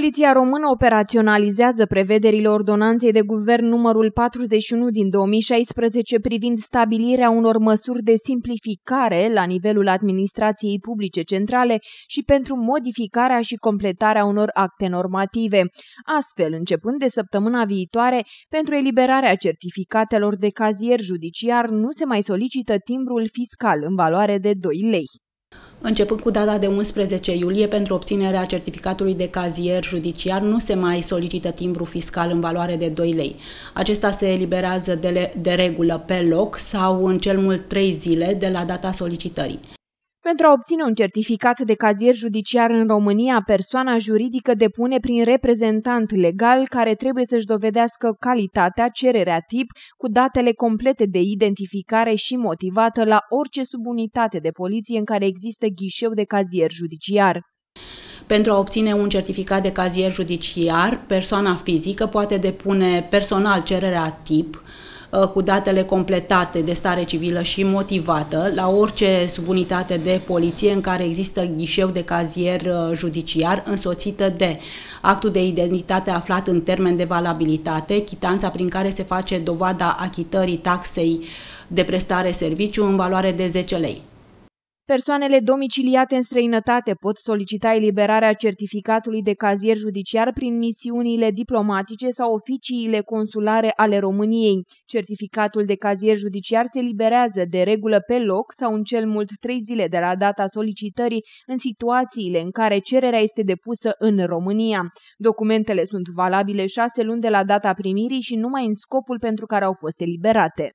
Poliția română operaționalizează prevederile ordonanței de guvern numărul 41 din 2016 privind stabilirea unor măsuri de simplificare la nivelul administrației publice centrale și pentru modificarea și completarea unor acte normative. Astfel, începând de săptămâna viitoare, pentru eliberarea certificatelor de cazier judiciar nu se mai solicită timbrul fiscal în valoare de 2 lei. Începând cu data de 11 iulie, pentru obținerea certificatului de cazier judiciar nu se mai solicită timbru fiscal în valoare de 2 lei. Acesta se eliberează de, de regulă pe loc sau în cel mult 3 zile de la data solicitării. Pentru a obține un certificat de cazier judiciar în România, persoana juridică depune prin reprezentant legal care trebuie să-și dovedească calitatea, cererea tip, cu datele complete de identificare și motivată la orice subunitate de poliție în care există ghișeu de cazier judiciar. Pentru a obține un certificat de cazier judiciar, persoana fizică poate depune personal cererea tip, Uh, cu datele completate de stare civilă și motivată la orice subunitate de poliție în care există ghișeu de cazier uh, judiciar însoțită de actul de identitate aflat în termen de valabilitate, chitanța prin care se face dovada achitării taxei de prestare serviciu în valoare de 10 lei. Persoanele domiciliate în străinătate pot solicita eliberarea certificatului de cazier judiciar prin misiunile diplomatice sau oficiile consulare ale României. Certificatul de cazier judiciar se liberează de regulă pe loc sau în cel mult trei zile de la data solicitării în situațiile în care cererea este depusă în România. Documentele sunt valabile șase luni de la data primirii și numai în scopul pentru care au fost eliberate.